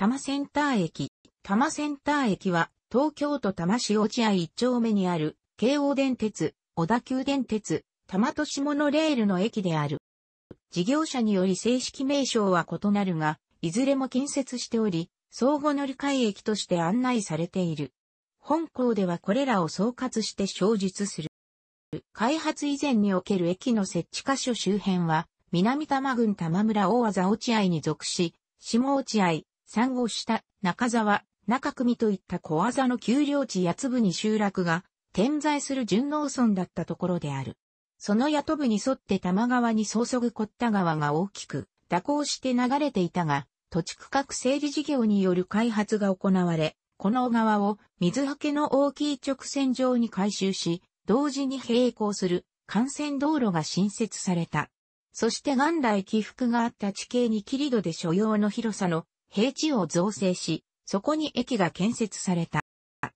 多摩センター駅。多摩センター駅は、東京都多摩市落合一丁目にある、京王電鉄、小田急電鉄、多摩都市モノレールの駅である。事業者により正式名称は異なるが、いずれも建設しており、相互乗り換え駅として案内されている。本校ではこれらを総括して小述する。開発以前における駅の設置箇所周辺は、南多摩郡多摩村大和落合に属し、下落合、産後下、中沢、中組といった小技の丘陵地八部に集落が点在する順農村だったところである。その八部に沿って玉川に注ぐった川が大きく蛇行して流れていたが、土地区画整理事業による開発が行われ、この川を水はけの大きい直線上に改修し、同時に並行する幹線道路が新設された。そして元来起伏があった地形に切り土で所要の広さの平地を造成し、そこに駅が建設された。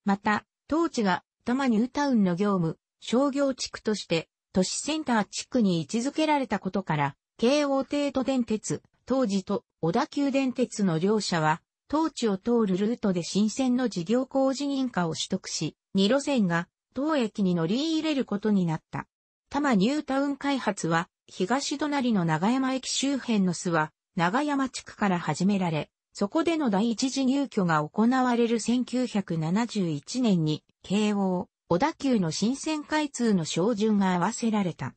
また、当地が多摩ニュータウンの業務、商業地区として都市センター地区に位置づけられたことから、京王帝都電鉄、当時と小田急電鉄の両社は、当地を通るルートで新線の事業工事認可を取得し、2路線が当駅に乗り入れることになった。多摩ニュータウン開発は、東隣の長山駅周辺の巣は、長山地区から始められ、そこでの第一次入居が行われる1971年に、慶応、小田急の新線開通の照準が合わせられた。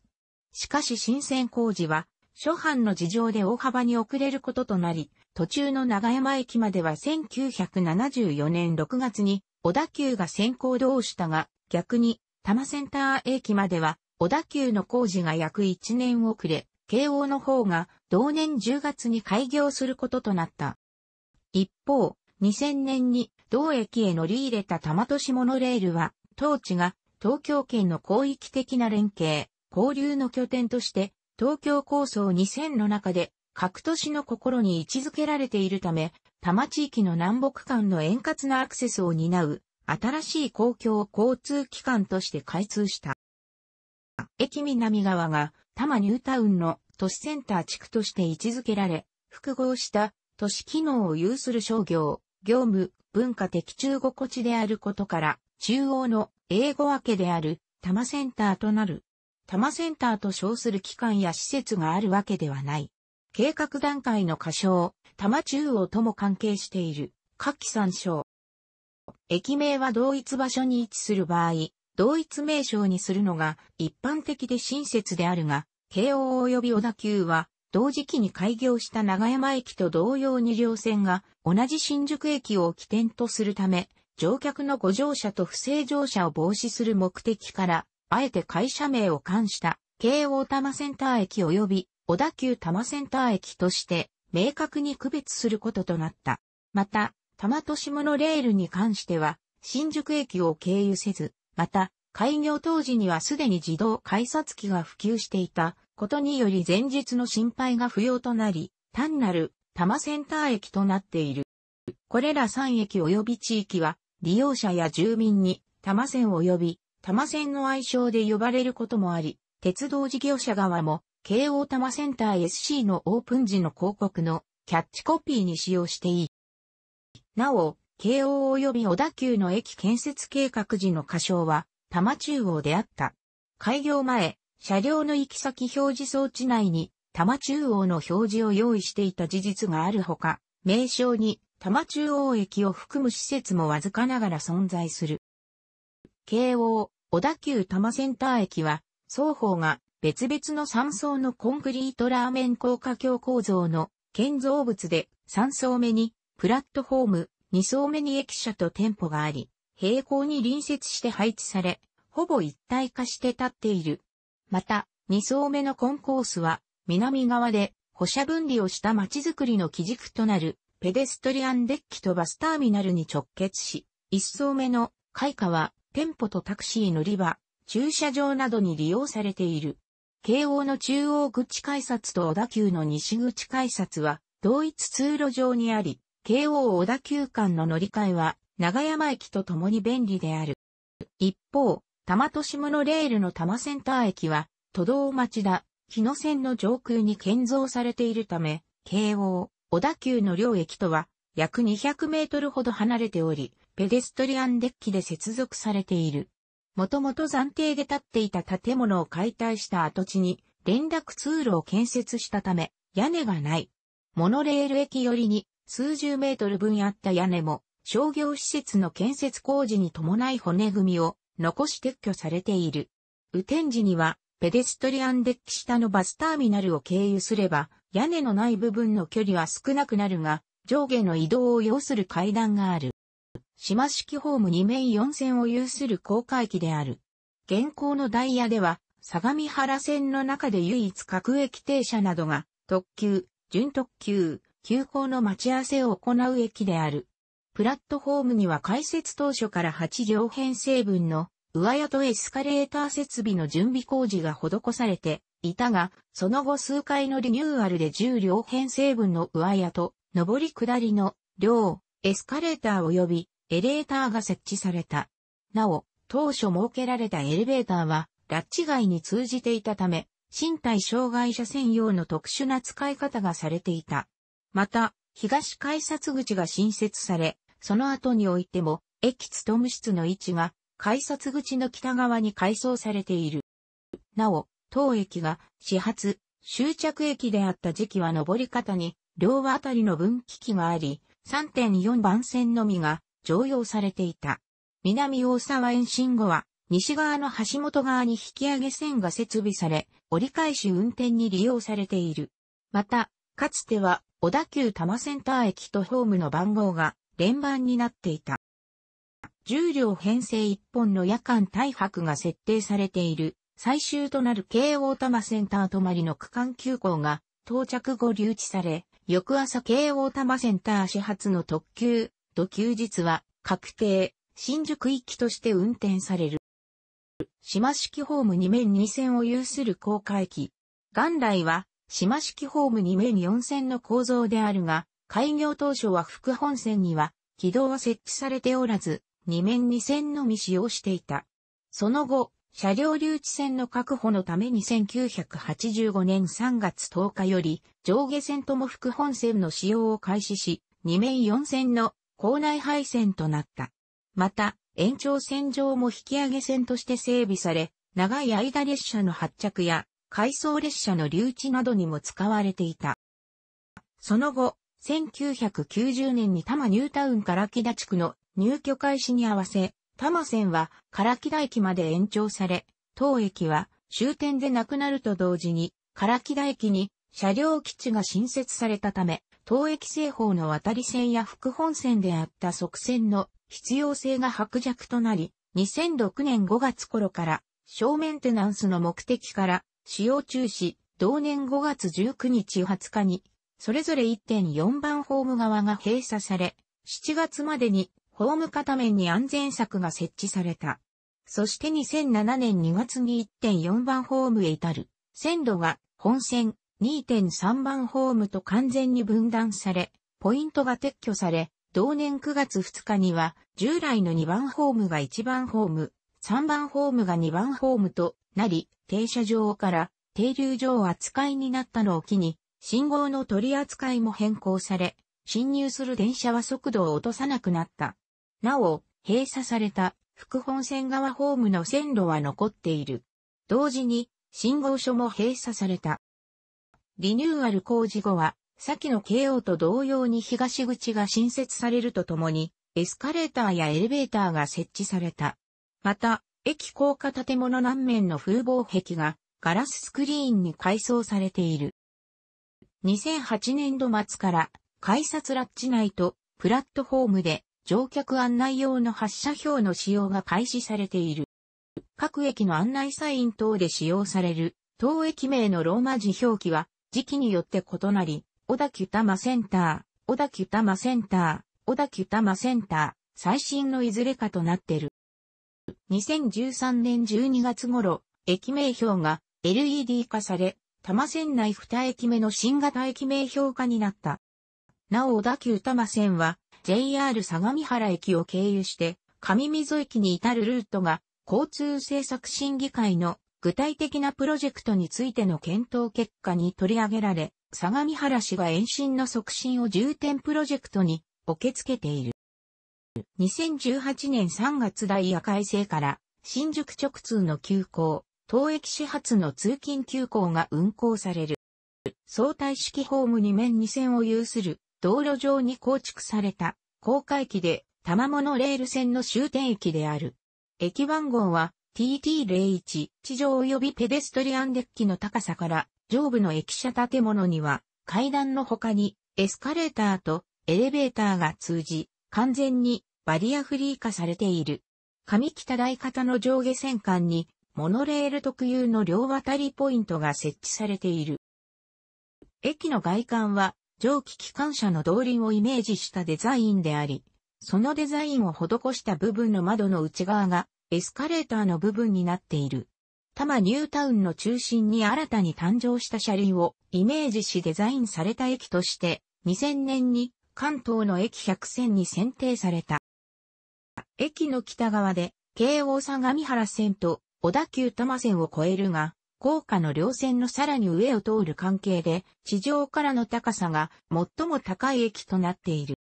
しかし新線工事は、諸般の事情で大幅に遅れることとなり、途中の長山駅までは1974年6月に、小田急が先行同したが、逆に、多摩センター駅までは、小田急の工事が約1年遅れ、慶応の方が同年10月に開業することとなった。一方、2000年に同駅へ乗り入れた多摩都市モノレールは、当地が東京圏の広域的な連携、交流の拠点として、東京構想2000の中で各都市の心に位置づけられているため、多摩地域の南北間の円滑なアクセスを担う、新しい公共交通機関として開通した。駅南側が多摩ニュータウンの都市センター地区として位置づけられ、複合した都市機能を有する商業、業務、文化的中国地であることから、中央の英語分けである多摩センターとなる。多摩センターと称する機関や施設があるわけではない。計画段階の仮称、多摩中央とも関係している。下記参照。駅名は同一場所に位置する場合、同一名称にするのが一般的で親切であるが、慶応及び小田急は同時期に開業した長山駅と同様に両線が同じ新宿駅を起点とするため、乗客のご乗車と不正乗車を防止する目的から、あえて会社名を冠した、京王多摩センター駅及び小田急多摩センター駅として、明確に区別することとなった。また、多摩都市モノレールに関しては、新宿駅を経由せず、また、開業当時にはすでに自動改札機が普及していたことにより前日の心配が不要となり、単なる多摩センター駅となっている。これら3駅及び地域は、利用者や住民に多摩線及び多摩線の愛称で呼ばれることもあり、鉄道事業者側も、京王多摩センター SC のオープン時の広告のキャッチコピーに使用していい。なお、京王及び小田急の駅建設計画時の仮称は、多摩中央であった。開業前、車両の行き先表示装置内に、多摩中央の表示を用意していた事実があるほか、名称に多摩中央駅を含む施設もわずかながら存在する。京王、小田急多摩センター駅は、双方が別々の3層のコンクリートラーメン高架橋構造の建造物で3層目にプラットフォーム、2層目に駅舎と店舗があり、平行に隣接して配置され、ほぼ一体化して立っているまた、二層目のコンコースは、南側で、歩車分離をした街づくりの基軸となる、ペデストリアンデッキとバスターミナルに直結し、一層目の開花は、店舗とタクシー乗り場、駐車場などに利用されている。京王の中央口改札と小田急の西口改札は、同一通路上にあり、京王小田急間の乗り換えは、長山駅と共に便利である。一方、多摩都市モノレールの多摩センター駅は、都道町田、日野線の上空に建造されているため、京王、小田急の両駅とは、約200メートルほど離れており、ペデストリアンデッキで接続されている。もともと暫定で建っていた建物を解体した跡地に連絡通路を建設したため、屋根がない。モノレール駅寄りに数十メートル分あった屋根も商業施設の建設工事に伴い骨組みを残し撤去されている。雨天時には、ペデストリアンデッキ下のバスターミナルを経由すれば、屋根のない部分の距離は少なくなるが、上下の移動を要する階段がある。島式ホーム2面4線を有する高架駅である。現行のダイヤでは、相模原線の中で唯一各駅停車などが、特急、準特急、急行の待ち合わせを行う駅である。プラットフォームには開設当初から8両編成分の上屋とエスカレーター設備の準備工事が施されていたが、その後数回のリニューアルで10両編成分の上屋と上り下りの両エスカレーター及びエレーターが設置された。なお、当初設けられたエレベーターは、ラッチ外に通じていたため、身体障害者専用の特殊な使い方がされていた。また、東改札口が新設され、その後においても、駅務室の位置が、改札口の北側に改装されている。なお、当駅が始発、終着駅であった時期は上り方に、両和あたりの分岐器があり、3.4番線のみが乗用されていた。南大沢延伸後は、西側の橋本側に引き上げ線が設備され、折り返し運転に利用されている。また、かつては小田急多摩センター駅とホームの番号が連番になっていた。重量両編成一本の夜間大白が設定されている最終となる京王多摩センター止まりの区間急行が到着後留置され、翌朝京王多摩センター始発の特急、と休日は確定、新宿行きとして運転される。島式ホーム2面2線を有する高架駅。元来は島式ホーム2面4線の構造であるが、開業当初は副本線には、軌道は設置されておらず、2面2線のみ使用していた。その後、車両留置線の確保のために1985年3月10日より上下線とも副本線の使用を開始し、2面4線の校内配線となった。また、延長線上も引き上げ線として整備され、長い間列車の発着や回送列車の留置などにも使われていた。その後、1990年に多摩ニュータウンから木田地区の入居開始に合わせ、多摩線は唐木田駅まで延長され、当駅は終点でなくなると同時に、唐木田駅に車両基地が新設されたため、当駅製法の渡り線や副本線であった側線の必要性が薄弱となり、2006年5月頃から、小メンテナンスの目的から使用中止、同年5月19日20日に、それぞれ1.4番ホーム側が閉鎖され、7月までにホーム片面に安全柵が設置された。そして2007年2月に1.4番ホームへ至る。線路が本線2.3番ホームと完全に分断され、ポイントが撤去され、同年9月2日には従来の2番ホームが1番ホーム、3番ホームが2番ホームとなり、停車場から停留場扱いになったのを機に、信号の取り扱いも変更され、進入する電車は速度を落とさなくなった。なお、閉鎖された副本線側ホームの線路は残っている。同時に、信号所も閉鎖された。リニューアル工事後は、先の京王と同様に東口が新設されるとともに、エスカレーターやエレベーターが設置された。また、駅高架建物南面の風防壁がガラススクリーンに改装されている。2008年度末から改札ラッチ内とプラットフォームで乗客案内用の発車表の使用が開始されている。各駅の案内サイン等で使用される当駅名のローマ字表記は時期によって異なり、小田急多摩センター、小田急多摩センター、小田急多摩センター、最新のいずれかとなっている。2013年12月頃、駅名標が LED 化され、多摩線内2駅目の新型駅名標化になった。なお小田急多摩線は JR 相模原駅を経由して、上溝駅に至るルートが交通政策審議会の具体的なプロジェクトについての検討結果に取り上げられ、相模原市が延伸の促進を重点プロジェクトに受け付けている。2018年3月ダイヤ改正から新宿直通の急行、当駅始発の通勤急行が運行される。相対式ホーム2面2線を有する道路上に構築された高架駅で玉物レール線の終点駅である。駅番号は TT01 地上及びペデストリアンデッキの高さから上部の駅舎建物には階段の他にエスカレーターとエレベーターが通じ完全にバリアフリー化されている。上北台方の上下線間にモノレール特有の両渡りポイントが設置されている。駅の外観は蒸気機関車の動輪をイメージしたデザインであり、そのデザインを施した部分の窓の内側がエスカレーターの部分になっている。多摩ニュータウンの中心に新たに誕生した車輪をイメージしデザインされた駅として2000年に関東の駅100選に選定された。駅の北側で、京王相模原線と小田急多摩線を越えるが、高架の両線のさらに上を通る関係で、地上からの高さが最も高い駅となっている。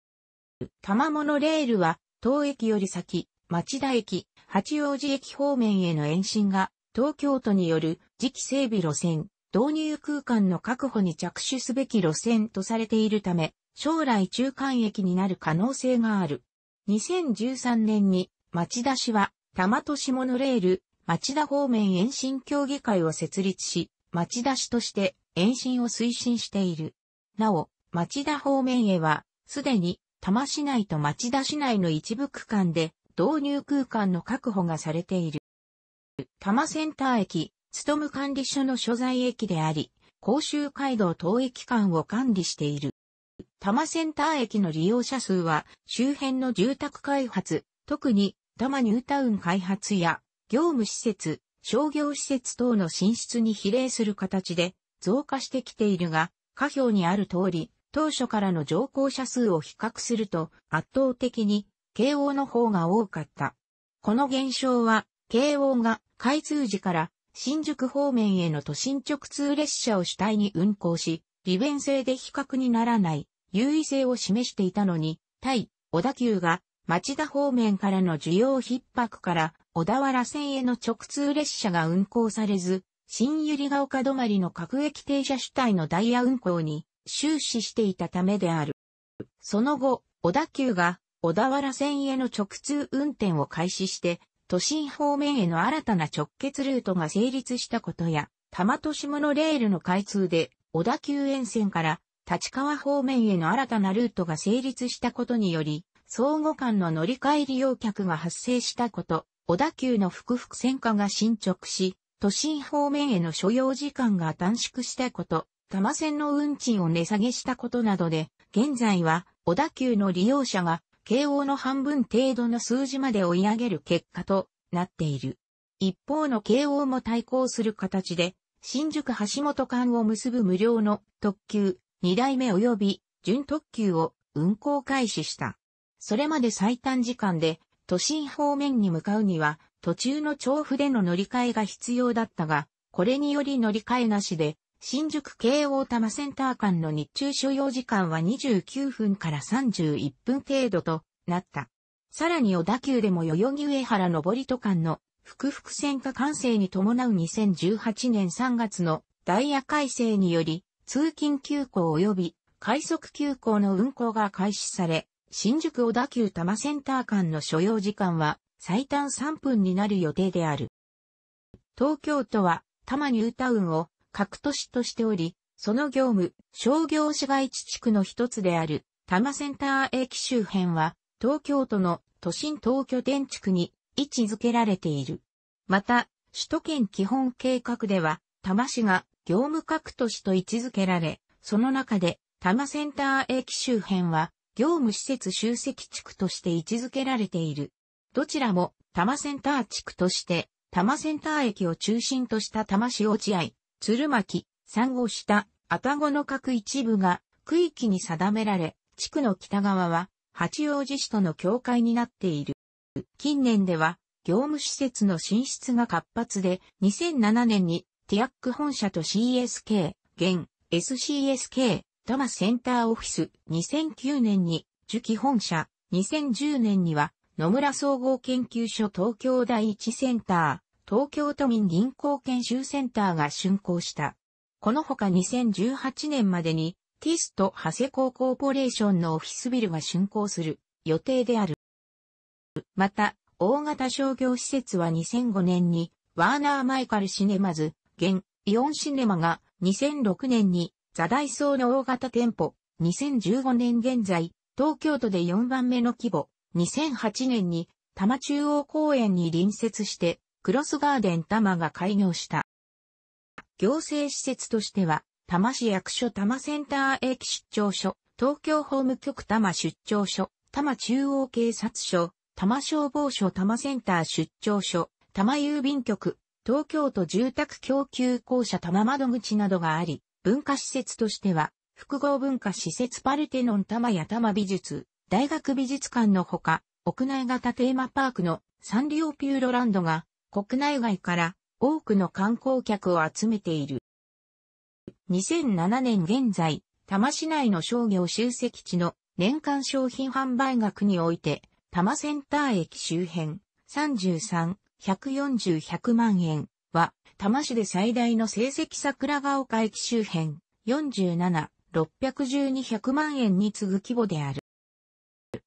多摩モノレールは、当駅より先、町田駅、八王子駅方面への延伸が、東京都による次期整備路線、導入空間の確保に着手すべき路線とされているため、将来中間駅になる可能性がある。2013年に町田市は多摩都市モノレール町田方面延伸協議会を設立し、町田市として延伸を推進している。なお、町田方面へは、すでに多摩市内と町田市内の一部区間で導入空間の確保がされている。多摩センター駅、勤務管理所の所在駅であり、甲州街道等駅間を管理している。多摩センター駅の利用者数は周辺の住宅開発、特に多摩ニュータウン開発や業務施設、商業施設等の進出に比例する形で増加してきているが、下表にある通り、当初からの乗降者数を比較すると圧倒的に慶応の方が多かった。この現象は、慶応が開通時から新宿方面への都心直通列車を主体に運行し、利便性で比較にならない優位性を示していたのに、対小田急が町田方面からの需要逼迫から小田原線への直通列車が運行されず、新百合ヶ丘止まりの各駅停車主体のダイヤ運行に終始していたためである。その後、小田急が小田原線への直通運転を開始して、都心方面への新たな直結ルートが成立したことや、多摩都市モノレールの開通で、小田急沿線から立川方面への新たなルートが成立したことにより、相互間の乗り換え利用客が発生したこと、小田急の複々線化が進捗し、都心方面への所要時間が短縮したこと、多摩線の運賃を値下げしたことなどで、現在は小田急の利用者が慶応の半分程度の数字まで追い上げる結果となっている。一方の慶応も対抗する形で、新宿橋本間を結ぶ無料の特急2代目及び準特急を運行開始した。それまで最短時間で都心方面に向かうには途中の調布での乗り換えが必要だったが、これにより乗り換えなしで新宿京王多摩センター間の日中所要時間は29分から31分程度となった。さらに小田急でも代々木上原上りと間の福々線化完成に伴う2018年3月のダイヤ改正により通勤急行及び快速急行の運行が開始され、新宿小田急多摩センター間の所要時間は最短3分になる予定である。東京都は多摩ニュータウンを各都市としており、その業務、商業市街地地区の一つである多摩センター駅周辺は東京都の都心東拠点地区に位置づけられている。また、首都圏基本計画では多摩市が業務各都市と位置づけられ、その中で多摩センター駅周辺は業務施設集積地区として位置づけられている。どちらも多摩センター地区として、多摩センター駅を中心とした多摩市落合、鶴巻、産後下、たごの各一部が区域に定められ、地区の北側は八王子市との境界になっている。近年では業務施設の進出が活発で、2007年にティアック本社と CSK、現 SCSK、多マセンターオフィス、2009年に、樹木本社、2010年には、野村総合研究所東京第一センター、東京都民銀行研修センターが竣工した。このほか2018年までに、ティスト長谷ーコーポレーションのオフィスビルが竣工する予定である。また、大型商業施設は2005年に、ワーナー・マイカル・シネマズ、現、イオンシネマが2006年にザダイソーの大型店舗、2015年現在、東京都で4番目の規模、2008年に多摩中央公園に隣接して、クロスガーデン多摩が開業した。行政施設としては、多摩市役所多摩センター駅出張所、東京法務局多摩出張所、多摩中央警察署、多摩消防署多摩センター出張所、多摩郵便局、東京都住宅供給公社玉窓口などがあり、文化施設としては、複合文化施設パルテノン玉や玉美術、大学美術館のほか、屋内型テーマパークのサンリオピューロランドが国内外から多くの観光客を集めている。2007年現在、多摩市内の商業集積地の年間商品販売額において、多摩センター駅周辺33 140-100万円は、多摩市で最大の成績桜ヶ丘駅周辺、47-612-100万円に次ぐ規模である。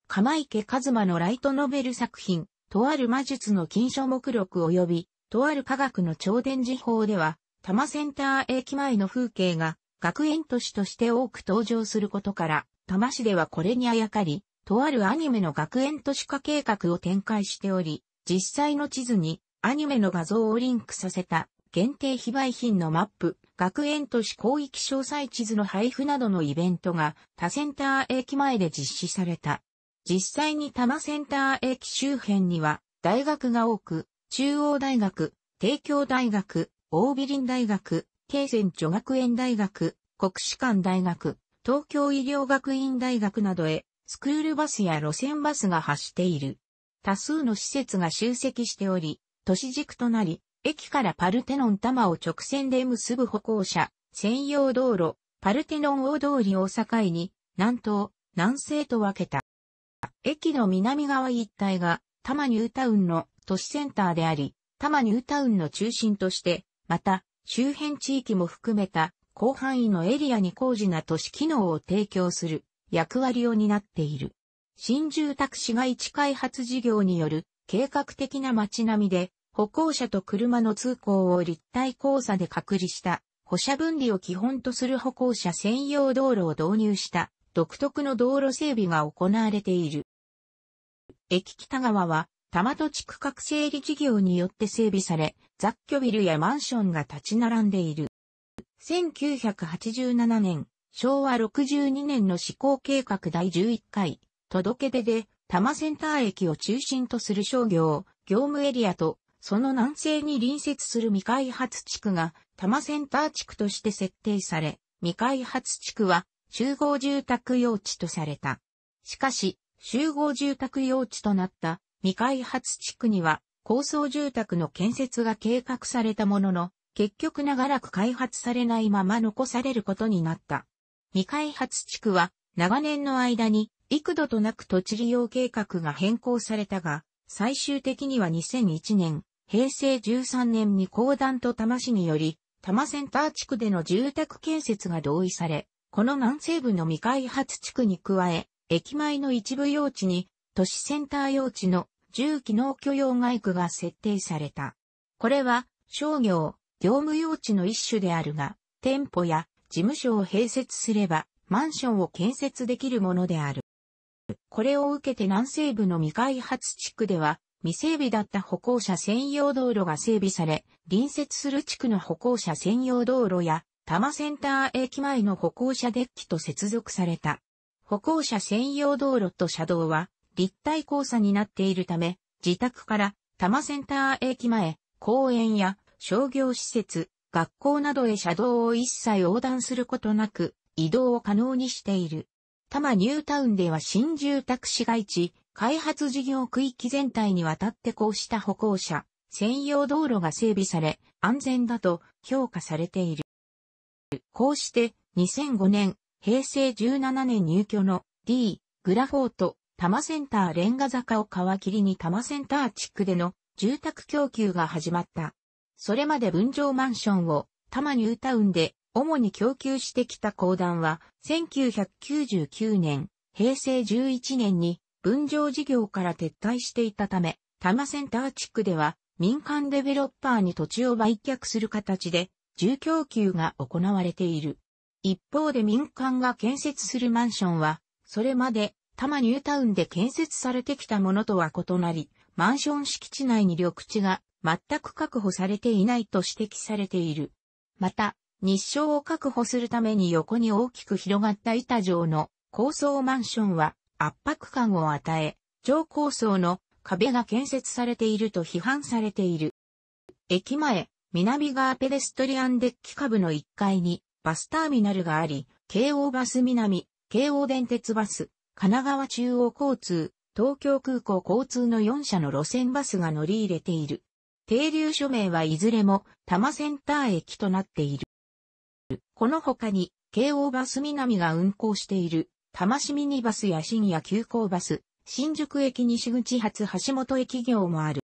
釜池一馬のライトノベル作品、とある魔術の禁書目録及び、とある科学の超電磁法では、多摩センター駅前の風景が、学園都市として多く登場することから、多摩市ではこれにあやかり、とあるアニメの学園都市化計画を展開しており、実際の地図にアニメの画像をリンクさせた限定非売品のマップ、学園都市広域詳細地図の配布などのイベントが多センター駅前で実施された。実際に多摩センター駅周辺には大学が多く、中央大学、帝京大学、大美林大学、京泉女学園大学、国士館大学、東京医療学院大学などへスクールバスや路線バスが走っている。多数の施設が集積しており、都市軸となり、駅からパルテノン多摩を直線で結ぶ歩行者、専用道路、パルテノン大通りを境に、南東、南西と分けた。駅の南側一帯が、多摩ニュータウンの都市センターであり、多摩ニュータウンの中心として、また、周辺地域も含めた広範囲のエリアに高次な都市機能を提供する役割を担っている。新住宅市街地開発事業による計画的な街並みで、歩行者と車の通行を立体交差で隔離した、歩車分離を基本とする歩行者専用道路を導入した独特の道路整備が行われている。駅北側は、玉土地区画整理事業によって整備され、雑居ビルやマンションが立ち並んでいる。1987年、昭和62年の施行計画第11回、届け出で、多摩センター駅を中心とする商業、業務エリアと、その南西に隣接する未開発地区が、多摩センター地区として設定され、未開発地区は、集合住宅用地とされた。しかし、集合住宅用地となった未開発地区には高層住宅の建設が計画されたものの、結局長らく開発されないまま残されることになった。未開発地区は長年の間に幾度となく土地利用計画が変更されたが、最終的には2001年、平成13年に公団と多摩市により、多摩センター地区での住宅建設が同意され、この南西部の未開発地区に加え、駅前の一部用地に、都市センター用地の重機能許容外区が設定された。これは、商業、業務用地の一種であるが、店舗や事務所を併設すれば、マンションを建設できるものである。これを受けて南西部の未開発地区では、未整備だった歩行者専用道路が整備され、隣接する地区の歩行者専用道路や、多摩センター駅前の歩行者デッキと接続された。歩行者専用道路と車道は、立体交差になっているため、自宅から多摩センター駅前、公園や商業施設、学校などへ車道を一切横断することなく移動を可能にしている。多摩ニュータウンでは新住宅市街地、開発事業区域全体にわたってこうした歩行者、専用道路が整備され、安全だと評価されている。こうして、2005年、平成17年入居の D、グラフォート、多摩センターレンガ坂を皮切りに多摩センター地区での住宅供給が始まった。それまで分譲マンションを多摩ニュータウンで主に供給してきた公団は、1999年、平成11年に分譲事業から撤退していたため、多摩センター地区では民間デベロッパーに土地を売却する形で住供給が行われている。一方で民間が建設するマンションは、それまで多摩ニュータウンで建設されてきたものとは異なり、マンション敷地内に緑地が全く確保されていないと指摘されている。また、日照を確保するために横に大きく広がった板状の高層マンションは圧迫感を与え、超高層の壁が建設されていると批判されている。駅前、南側ペデストリアンデッキ下部の1階にバスターミナルがあり、京王バス南、京王電鉄バス、神奈川中央交通、東京空港交通の4社の路線バスが乗り入れている。停留所名はいずれも多摩センター駅となっている。この他に、京王バス南が運行している、多摩市ミニバスや深夜急行バス、新宿駅西口発橋本駅業もある。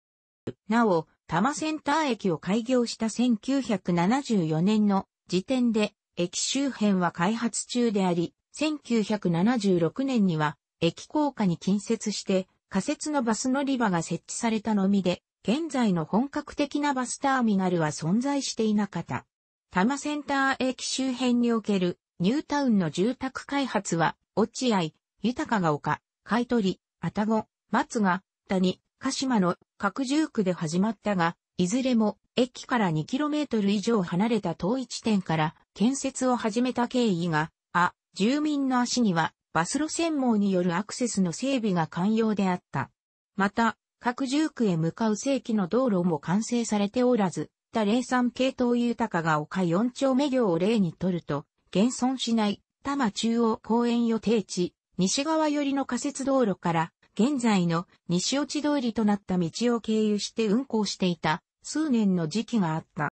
なお、多摩センター駅を開業した1974年の時点で、駅周辺は開発中であり、1976年には、駅高架に近接して、仮設のバス乗り場が設置されたのみで、現在の本格的なバスターミナルは存在していなかった。多摩センター駅周辺におけるニュータウンの住宅開発は、落合、豊が丘、買取、愛宕、松が、谷、鹿島の各住区で始まったが、いずれも駅から 2km 以上離れた遠い地点から建設を始めた経緯が、あ、住民の足にはバス路線網によるアクセスの整備が寛容であった。また、各住区へ向かう正規の道路も完成されておらず、った霊山系統豊かが丘4丁目行を例にとると、現存しない多摩中央公園予定地、西側寄りの仮設道路から、現在の西落ち通りとなった道を経由して運行していた数年の時期があった。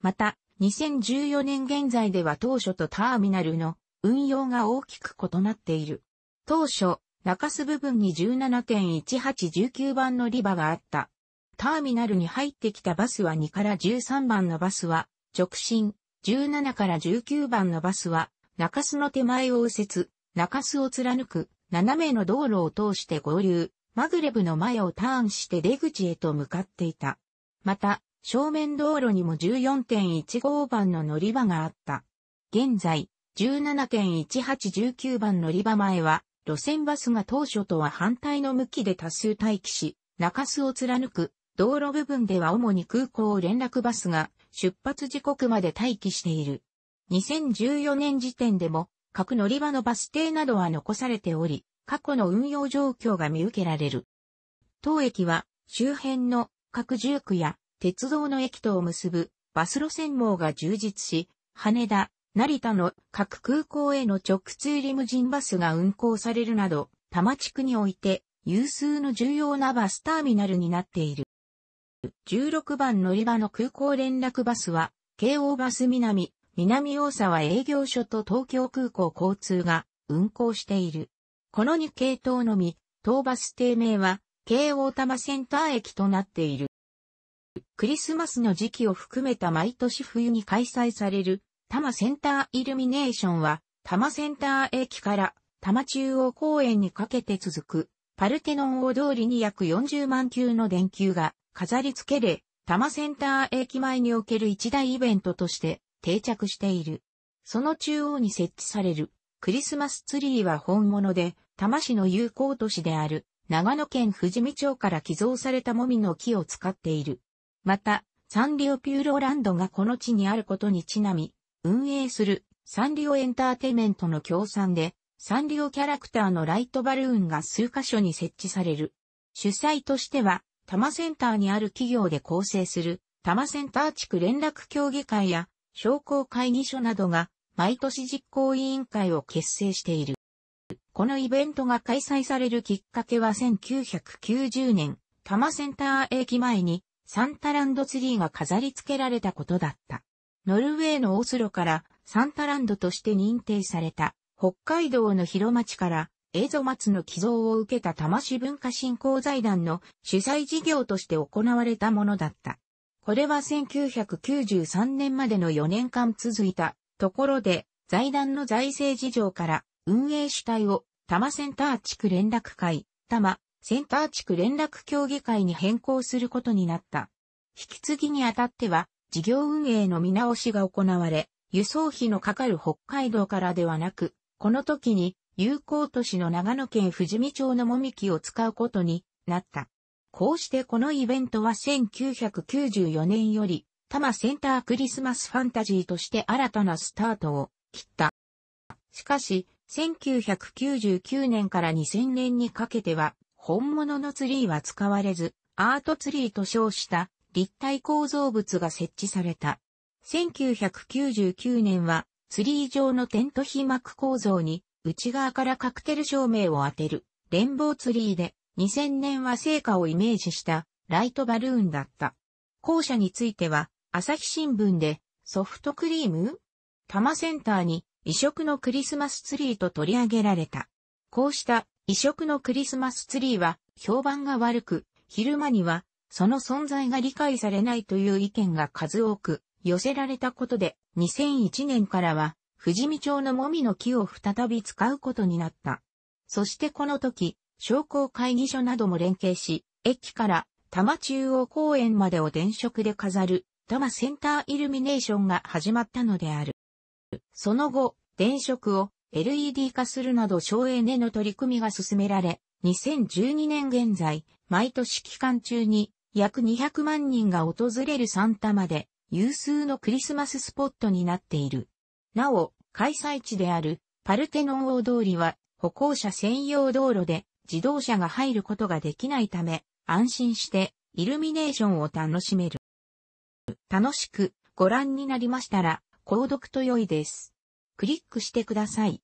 また、2014年現在では当初とターミナルの運用が大きく異なっている。当初、中洲部分に17.1819番のリバがあった。ターミナルに入ってきたバスは2から13番のバスは、直進、17から19番のバスは、中洲の手前を右折、中洲を貫く、斜めの道路を通して合流、マグレブの前をターンして出口へと向かっていた。また、正面道路にも14.15番の乗り場があった。現在、17.1819番乗り場前は、路線バスが当初とは反対の向きで多数待機し、中洲を貫く道路部分では主に空港連絡バスが出発時刻まで待機している。2014年時点でも各乗り場のバス停などは残されており、過去の運用状況が見受けられる。当駅は周辺の各住区や鉄道の駅とを結ぶバス路線網が充実し、羽田、成田の各空港への直通リムジンバスが運行されるなど、多摩地区において有数の重要なバスターミナルになっている。16番乗り場の空港連絡バスは、京王バス南、南大沢営業所と東京空港交通が運行している。この2系統のみ、当バス停名は、京王多摩センター駅となっている。クリスマスの時期を含めた毎年冬に開催される、多摩センターイルミネーションは、多摩センター駅から多摩中央公園にかけて続く、パルテノン大通りに約40万球の電球が飾り付けれ、多摩センター駅前における一大イベントとして定着している。その中央に設置されるクリスマスツリーは本物で、多摩市の友好都市である長野県富士見町から寄贈されたもみの木を使っている。また、サンリオピューロランドがこの地にあることにちなみ、運営するサンリオエンターテイメントの協賛で、サンリオキャラクターのライトバルーンが数箇所に設置される。主催としては、多摩センターにある企業で構成する多摩センター地区連絡協議会や商工会議所などが毎年実行委員会を結成している。このイベントが開催されるきっかけは1990年、多摩センター駅前にサンタランドツリーが飾り付けられたことだった。ノルウェーのオスロからサンタランドとして認定された北海道の広町から映像松の寄贈を受けた市文化振興財団の主催事業として行われたものだった。これは1993年までの4年間続いたところで財団の財政事情から運営主体を多摩センター地区連絡会、多摩センター地区連絡協議会に変更することになった。引き継ぎにあたっては事業運営の見直しが行われ、輸送費のかかる北海道からではなく、この時に友好都市の長野県富士見町のもみきを使うことになった。こうしてこのイベントは1994年より、多摩センタークリスマスファンタジーとして新たなスタートを切った。しかし、1999年から2000年にかけては、本物のツリーは使われず、アートツリーと称した立体構造物が設置された。1999年は、ツリー状のテント被膜構造に内側からカクテル照明を当てる、レンボーツリーで、2000年は成果をイメージしたライトバルーンだった。校舎については、朝日新聞で、ソフトクリーム多摩センターに異色のクリスマスツリーと取り上げられた。こうした異色のクリスマスツリーは評判が悪く、昼間にはその存在が理解されないという意見が数多く寄せられたことで2001年からは富士見町のもみの木を再び使うことになった。そしてこの時、商工会議所なども連携し、駅から多摩中央公園までを電飾で飾る多摩センターイルミネーションが始まったのである。その後、電飾を LED 化するなど省エネの取り組みが進められ、2012年現在、毎年期間中に約200万人が訪れるサンタまで有数のクリスマススポットになっている。なお、開催地であるパルテノン大通りは歩行者専用道路で自動車が入ることができないため安心してイルミネーションを楽しめる。楽しくご覧になりましたら購読と良いです。クリックしてください。